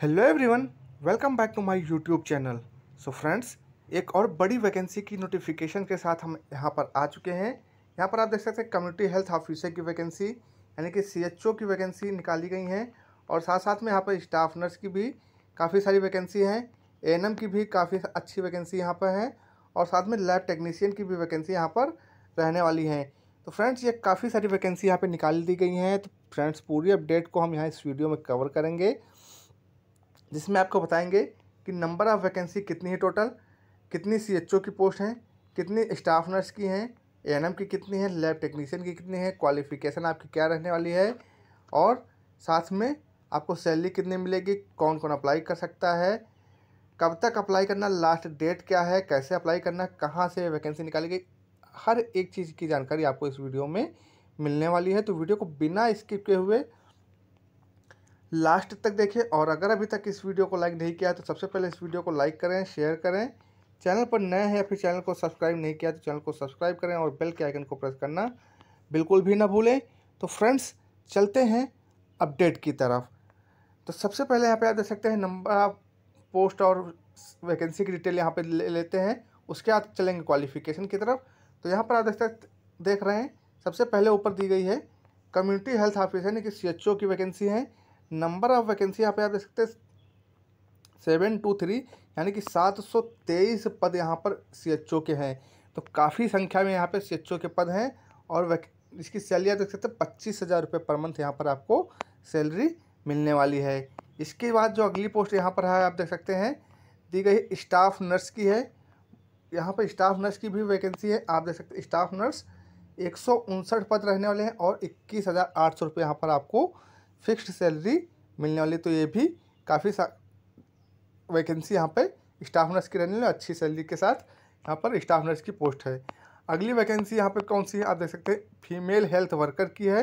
hello everyone welcome back to my YouTube channel so friends एक और बड़ी vacancy की नोटिफिकेशन के साथ हम यहाँ पर आ चुके हैं यहाँ पर आप देख सकते हैं कम्युनिटी हेल्थ ऑफिसर की वैकेंसी यानी कि सीएचओ की वैकेंसी निकाली गई हैं और साथ साथ में यहाँ पर स्टाफ नर्स की भी काफ़ी सारी वैकेंसी हैं ए की भी काफ़ी अच्छी वैकेंसी यहाँ पर है और साथ में लैब टेक्नीशियन की भी वैकेंसी यहाँ पर रहने वाली हैं तो फ्रेंड्स ये काफ़ी सारी वैकेंसी यहाँ पर निकाल दी गई हैं तो फ्रेंड्स पूरी अपडेट को हम यहाँ इस वीडियो में कवर करेंगे जिसमें आपको बताएंगे कि नंबर ऑफ़ वैकेंसी कितनी है टोटल कितनी सी की पोस्ट हैं कितनी स्टाफ नर्स की हैं ए की कितनी है लैब टेक्नीशियन की कितनी है क्वालिफिकेशन आपकी क्या रहने वाली है और साथ में आपको सैलरी कितनी मिलेगी कौन कौन अप्लाई कर सकता है कब तक अप्लाई करना लास्ट डेट क्या है कैसे अप्लाई करना कहाँ से वैकेंसी निकाली गई हर एक चीज़ की जानकारी आपको इस वीडियो में मिलने वाली है तो वीडियो को बिना स्किप किए हुए लास्ट तक देखें और अगर अभी तक इस वीडियो को लाइक नहीं किया तो सबसे पहले इस वीडियो को लाइक करें शेयर करें चैनल पर नए हैं या फिर चैनल को सब्सक्राइब नहीं किया तो चैनल को सब्सक्राइब करें और बेल के आइकन को प्रेस करना बिल्कुल भी ना भूलें तो फ्रेंड्स चलते हैं अपडेट की तरफ तो सबसे पहले यहाँ पे आप देख सकते हैं नंबर पोस्ट और वैकेंसी की डिटेल यहाँ पे ले लेते हैं उसके बाद चलेंगे क्वालिफिकेशन की तरफ तो यहाँ पर आप देख देख रहे हैं सबसे पहले ऊपर दी गई है कम्युनिटी हेल्थ ऑफिस यानी कि सी की वैकेंसी है नंबर ऑफ वैकेंसी यहाँ पे आप देख सकते हैं सेवन टू थ्री यानी कि सात सौ तेईस पद यहाँ पर सी एच ओ के हैं तो काफ़ी संख्या में यहाँ पे सी एच ओ के पद हैं और इसकी सैलरी आप देख सकते हैं पच्चीस हज़ार रुपये पर मंथ यहाँ पर आपको सैलरी मिलने वाली है इसके बाद जो अगली पोस्ट यहाँ पर है आप देख सकते हैं दी गई स्टाफ नर्स की है यहाँ पर स्टाफ नर्स की भी वैकेंसी है आप देख सकते स्टाफ नर्स एक पद रहने वाले हैं और इक्कीस हज़ार आठ सौ रुपये यहाँ पर आपको फिक्स्ड सैलरी मिलने वाली तो ये भी काफ़ी वैकेंसी यहाँ पे स्टाफ नर्स की रहने वाली अच्छी सैलरी के साथ यहाँ पर स्टाफ नर्स की पोस्ट है अगली वैकेंसी यहाँ पे कौन सी है आप देख सकते हैं फीमेल हेल्थ वर्कर की है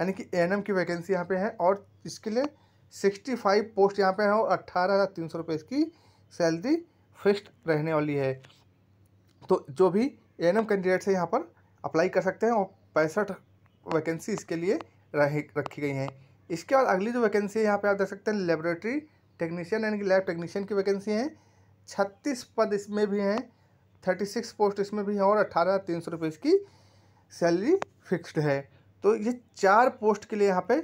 यानी कि एन की वैकेंसी यहाँ पे है और इसके लिए सिक्सटी फाइव पोस्ट यहाँ पे है और अट्ठारह हज़ार तीन सौ रुपये इसकी सैलरी फिक्स्ड रहने वाली है तो जो भी एन कैंडिडेट्स है यहाँ पर अप्लाई कर सकते हैं और पैंसठ वैकेंसी इसके लिए रखी गई हैं इसके बाद अगली जो वैकेंसी है यहाँ पे आप देख सकते हैं लेबोरेटरी टेक्नीशियन यानी कि लैब टेक्नीशियन की वैकेंसी है छत्तीस पद इसमें भी हैं थर्टी सिक्स पोस्ट इसमें भी हैं और अट्ठारह तीन सौ रुपये इसकी सैलरी फिक्स्ड है तो ये चार पोस्ट के लिए यहाँ पे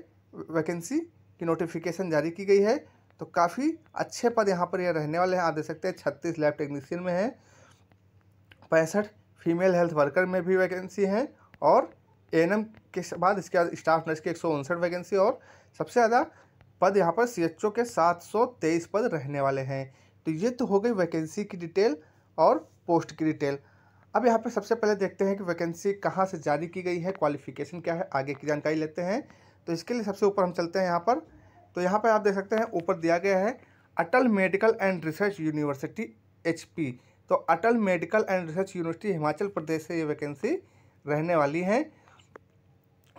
वैकेंसी की नोटिफिकेशन जारी की गई है तो काफ़ी अच्छे पद यहाँ पर यह रहने वाले हैं आप देख सकते हैं छत्तीस लैब टेक्नीशियन में हैं पैंसठ फीमेल हेल्थ वर्कर में भी वैकेंसी हैं और एम के बाद इसके बाद स्टाफ नर्स की एक वैकेंसी और सबसे ज़्यादा पद यहाँ पर ओ के तेईस पद रहने वाले हैं तो ये तो हो गई वैकेंसी की डिटेल और पोस्ट की डिटेल अब यहाँ पर सबसे पहले देखते हैं कि वैकेंसी कहाँ से जारी की गई है क्वालिफिकेशन क्या है आगे की जानकारी लेते हैं तो इसके लिए सबसे ऊपर हम चलते हैं यहाँ पर तो यहाँ पर आप देख सकते हैं ऊपर दिया गया है Atal Medical and Research University H तो Atal Medical and Research University Himachal Pradesh से ये वैकेंसी रहने वाली है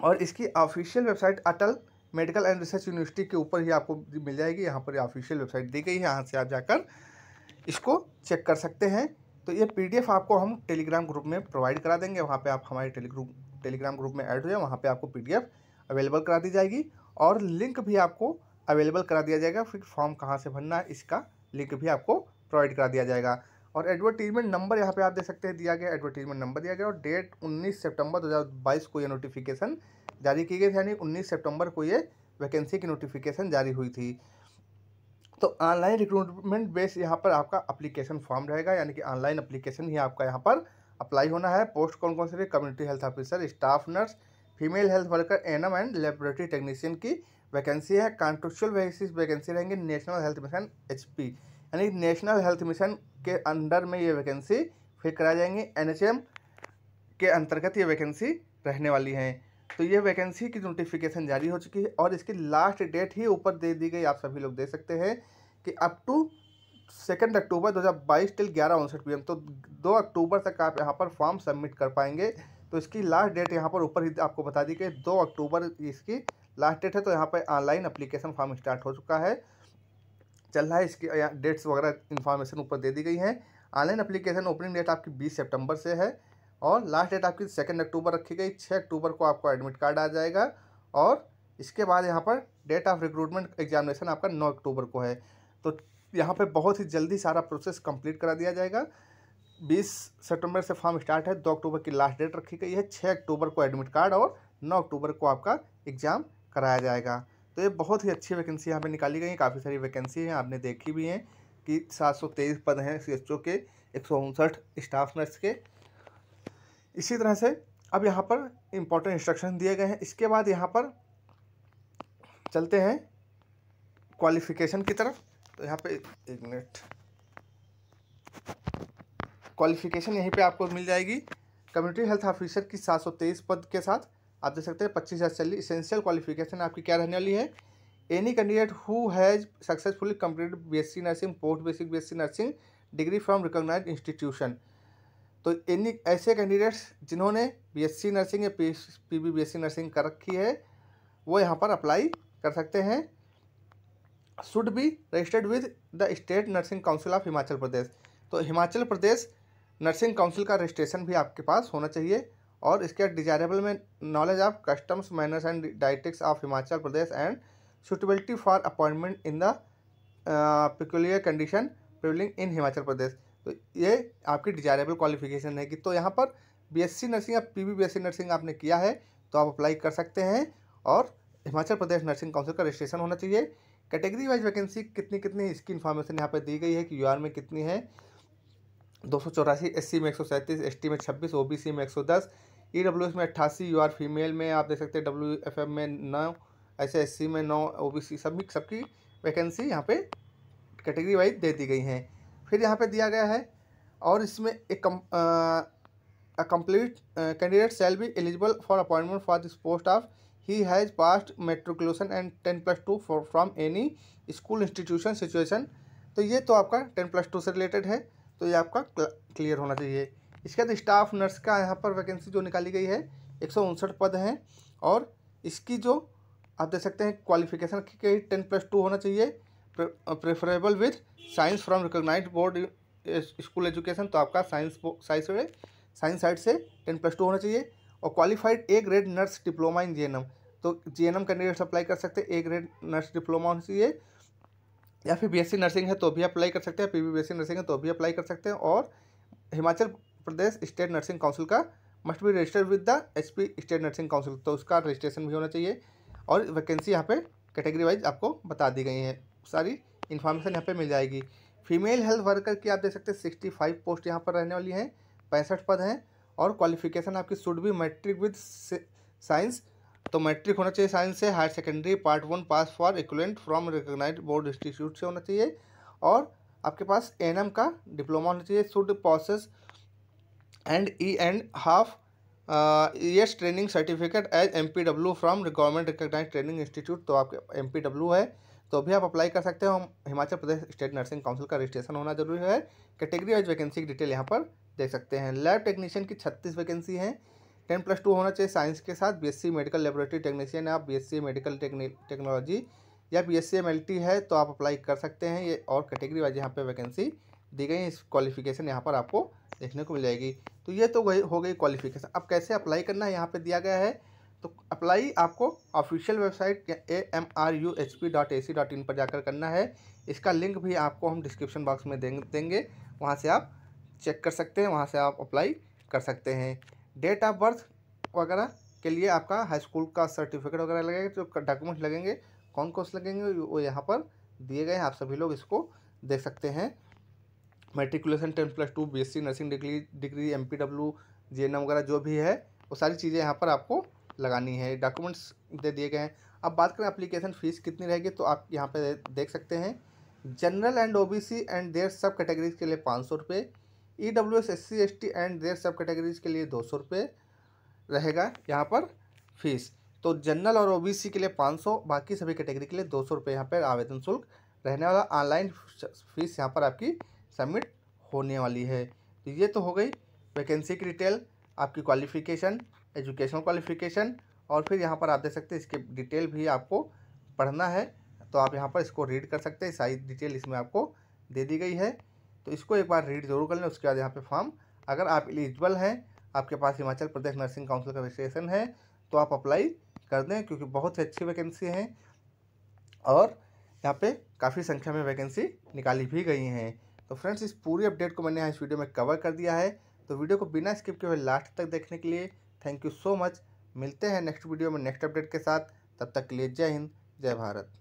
और इसकी official website Atal Medical and Research University के ऊपर ही आपको मिल जाएगी यहाँ पर ऑफिशियल वेबसाइट दी गई है यहाँ से आप जाकर इसको चेक कर सकते हैं तो ये पीडीएफ आपको हम टेलीग्राम ग्रुप में प्रोवाइड करा देंगे वहाँ पे आप हमारे टेलीग्रुप टेलीग्राम ग्रुप में ऐड हो जाए वहाँ पे आपको पीडीएफ अवेलेबल करा दी जाएगी और लिंक भी आपको अवेलेबल करा दिया जाएगा फिर फॉर्म कहाँ से भरना है इसका लिंक भी आपको प्रोवाइड करा दिया जाएगा और एडवर्टीजमेंट नंबर यहाँ पे आप देख सकते हैं दिया गया एडवर्टीजमेंट नंबर दिया गया और डेट 19 सितंबर 2022 को ये नोटिफिकेशन जारी की गई थी यानी 19 सितंबर को ये वैकेंसी की नोटिफिकेशन जारी हुई थी तो ऑनलाइन रिक्रूटमेंट बेस यहाँ पर आपका अप्लीकेशन फॉर्म रहेगा यानी कि ऑनलाइन अप्लीकेशन ही आपका यहाँ पर अप्लाई होना है पोस्ट कौन कौन से community health officer staff nurse female health worker an and laboratory technician की वैकेंसी है कॉन्ट्रेक्चुअल वैकेंसी रहेंगे नेशनल हेल्थ मिशन एच यानी नेशनल हेल्थ मिशन के अंडर में ये वैकेंसी फिर कराई जाएंगी एन के अंतर्गत ये वैकेंसी रहने वाली हैं तो ये वैकेंसी की नोटिफिकेशन जारी हो चुकी है और इसकी लास्ट डेट ही ऊपर दे दी गई आप सभी लोग दे सकते हैं कि up to second October 2022 till ग्यारह उनसठ पी तो दो अक्टूबर तक आप यहाँ पर फॉर्म सबमिट कर पाएंगे तो इसकी लास्ट डेट यहाँ पर ऊपर ही आपको बता दी गई दो अक्टूबर इसकी लास्ट डेट है तो यहाँ पर ऑनलाइन अप्लीकेशन फॉर्म स्टार्ट हो चुका है चल रहा है इसकी डेट्स वगैरह इन्फॉर्मेशन ऊपर दे दी गई है ऑनलाइन अप्लीकेशन ओपनिंग डेट आपकी बीस सेप्टेम्बर से है और लास्ट डेट आपकी सेकेंड अक्टूबर रखी गई छः अक्टूबर को आपको एडमिट कार्ड आ जाएगा और इसके बाद यहाँ पर डेट ऑफ रिक्रूटमेंट एग्जामिनेशन आपका नौ अक्टूबर को है तो यहाँ पर बहुत ही जल्दी सारा प्रोसेस कंप्लीट करा दिया जाएगा बीस सितंबर से फॉर्म स्टार्ट है दो अक्टूबर की लास्ट डेट रखी गई है छः अक्टूबर को एडमिट कार्ड और नौ अक्टूबर को आपका एग्ज़ाम कराया जाएगा तो ये बहुत ही अच्छी वैकेंसी यहाँ पे निकाली गई है काफ़ी सारी वैकेंसी हैं आपने देखी भी हैं कि तेईस पद हैं सी के एक स्टाफ नर्स के इसी तरह से अब यहाँ पर इम्पोर्टेंट इंस्ट्रक्शन दिए गए हैं इसके बाद यहाँ पर चलते हैं क्वालिफिकेशन की तरफ तो यहाँ पे एक मिनट क्वालिफिकेशन यहीं पे आपको मिल जाएगी कम्युनिटी हेल्थ ऑफिसर की 723 पद के साथ आप देख सकते हैं पच्चीस हज़ार सैलरी इसेंशियल क्वालिफिकेशन आपकी क्या रहने वाली है any candidate who has successfully complete C nursing post basic C nursing degree from recognise institution तो एनी ऐसे कैंडिडेट्स जिन्होंने सी नर्सिंग या पी एस सी नर्सिंग कर रखी है वो यहाँ पर अप्लाई कर सकते हैं should be registered with the state nursing council of Himachal Pradesh तो हिमाचल प्रदेश नर्सिंग काउंसिल का रजिस्ट्रेशन भी आपके पास होना चाहिए और इसके डिजायरेबल में knowledge of customs manners and dialects of Himachal Pradesh and suitability for appointment in the peculiar condition prevailing in Himachal Pradesh तो ये आपकी डिजायरेबल क्वालिफिकेशन है कि तो यहाँ पर बीएससी नर्सिंग या पी सी नर्सिंग आपने किया है तो आप अप्लाई कर सकते हैं और हिमाचल प्रदेश नर्सिंग काउंसिल का रजिस्ट्रेशन होना चाहिए कैटेगरी वाइज वैकेंसी कितनी कितनी इसकी इन्फॉर्मेशन यहाँ पर दी गई है कि आर में कितनी है दो सौ चौरासी एस में एक सौ सैंतीस एस टी में छब्बीस ओ बी सी में एक सौ दस ई डब्ल्यू एस में अट्ठासी यू आर फीमेल में आप देख सकते हैं डब्ल्यू एफ एम में नौ ऐसे एस सी में नौ ओ बी सी सभी सबकी वैकेंसी यहाँ पे कैटेगरी वाइज दे दी गई हैं फिर यहाँ पे दिया गया है और इसमें एक कम candidate shall be eligible for appointment for this post of he has passed matriculation and ten plus two from any school institution situation तो ये तो आपका टेन प्लस टू से रिलेटेड है तो ये आपका क्लियर होना चाहिए इसके बाद स्टाफ नर्स का यहाँ पर वैकेंसी जो निकाली गई है एक पद हैं और इसकी जो आप देख सकते हैं क्वालिफिकेशन की टेन प्लस टू होना चाहिए preferable with science from recognise board school education तो आपका साइंस साइंस से साइंस साइड से टेन प्लस टू होना चाहिए और qualified A grade nurse diploma in जे तो जे कैंडिडेट्स अप्लाई कर सकते हैं ए ग्रेड नर्स डिप्लोमा होना चाहिए या फिर बीएससी नर्सिंग है तो भी अप्लाई कर सकते हैं पी बीएससी नर्सिंग है तो भी अप्लाई कर सकते हैं और Himachal Pradesh state nursing council का must be registered with the H P state nursing council तो उसका रजिस्ट्रेशन भी होना चाहिए और वैकेंसी यहाँ पे कैटेगरी वाइज आपको बता दी गई है सारी इन्फॉर्मेशन यहाँ पे मिल जाएगी फीमेल हेल्थ वर्कर की आप देख सकते हैं सिक्सटी फाइव पोस्ट यहाँ पर रहने वाली हैं पैंसठ पद हैं और क्वालिफिकेशन आपकी should be matric with science तो मैट्रिक होना चाहिए साइंस से higher secondary part one pass for equivalent from recognise board institute से होना चाहिए और आपके पास एन का डिप्लोमा होना चाहिए should process and E and half years training certificate as M P W from government recognise training institute तो आपके एम पी डब्ल्यू है तो भी आप अप्लाई कर सकते हो Himachal Pradesh state nursing council का रजिस्ट्रेशन होना जरूरी है कैटेगरी वाइज वैकेंसी की डिटेल यहाँ पर देख सकते हैं लैब टेक्नीशियन की छत्तीस वैकेंसी हैं टेन प्लस टू होना चाहिए साइंस के साथ बीएससी मेडिकल लेबोरेटरी टेक्नीशियन आप बीएससी मेडिकल टेक्नोलॉजी या बी एस है तो आप अप्लाई कर सकते हैं ये और कैटेगरी वाइज यहाँ पे वैकेंसी दी गई है इस क्वालिफिकेशन यहाँ पर आपको देखने को मिल जाएगी तो ये तो वही हो गई क्वालिफिकेशन अब कैसे अप्लाई करना है यहाँ पर दिया गया है तो अप्लाई आपको official website A M R U H P dot A C dot in पर जाकर करना है इसका लिंक भी आपको हम डिस्क्रिप्शन बॉक्स में देंगे वहाँ से आप चेक कर सकते हैं वहाँ से आप अप्लाई कर सकते हैं डेट ऑफ बर्थ वगैरह के लिए आपका हाई स्कूल का सर्टिफिकेट वगैरह लगेगा जो डॉक्यूमेंट्स लगेंगे कौन कौन से लगेंगे वो यहाँ पर दिए गए हैं आप सभी लोग इसको देख सकते हैं matriculation ten plus two B nursing degree degree M P W N वगैरह जो भी है वो सारी चीज़ें यहाँ पर आपको लगानी है डॉक्यूमेंट्स दे दिए गए हैं अब बात करें अप्लीकेशन फ़ीस कितनी रहेगी तो आप यहाँ पर देख सकते हैं general and OBC and their सब कैटेगरीज के लिए पाँच सौ रुपये E W S S C S T and their सब कैटेगरीज के लिए दो सौ रुपये रहेगा यहाँ पर फीस तो जनरल और ओबीसी के लिए पाँच सौ बाकी सभी कैटेगरी के लिए दो सौ रुपये यहाँ पर आवेदन शुल्क रहने वाला ऑनलाइन फीस यहाँ पर आपकी सबमिट होने वाली है तो ये तो हो गई वैकेंसी की डिटेल आपकी क्वालिफिकेशन एजुकेशनल क्वालिफिकेशन और फिर यहाँ पर आप देख सकते हैं इसके डिटेल भी आपको पढ़ना है तो आप यहाँ पर इसको रीड कर सकते हैं सारी डिटेल इसमें आपको दे दी गई है तो इसको एक बार रीड जरूर कर लें उसके बाद यहाँ पे फॉर्म अगर आप एलिजिबल हैं आपके पास हिमाचल प्रदेश नर्सिंग काउंसिल का रजिस्ट्रेशन है तो आप अप्लाई कर दें क्योंकि बहुत ही अच्छी वैकेंसी हैं और यहाँ पे काफ़ी संख्या में वैकेंसी निकाली भी गई हैं तो फ्रेंड्स इस पूरी अपडेट को मैंने यहाँ इस वीडियो में कवर कर दिया है तो वीडियो को बिना स्किप किए हुए लास्ट तक देखने के लिए थैंक यू सो मच मिलते हैं नेक्स्ट वीडियो में नेक्स्ट अपडेट के साथ तब तक के लिए जय हिंद जय भारत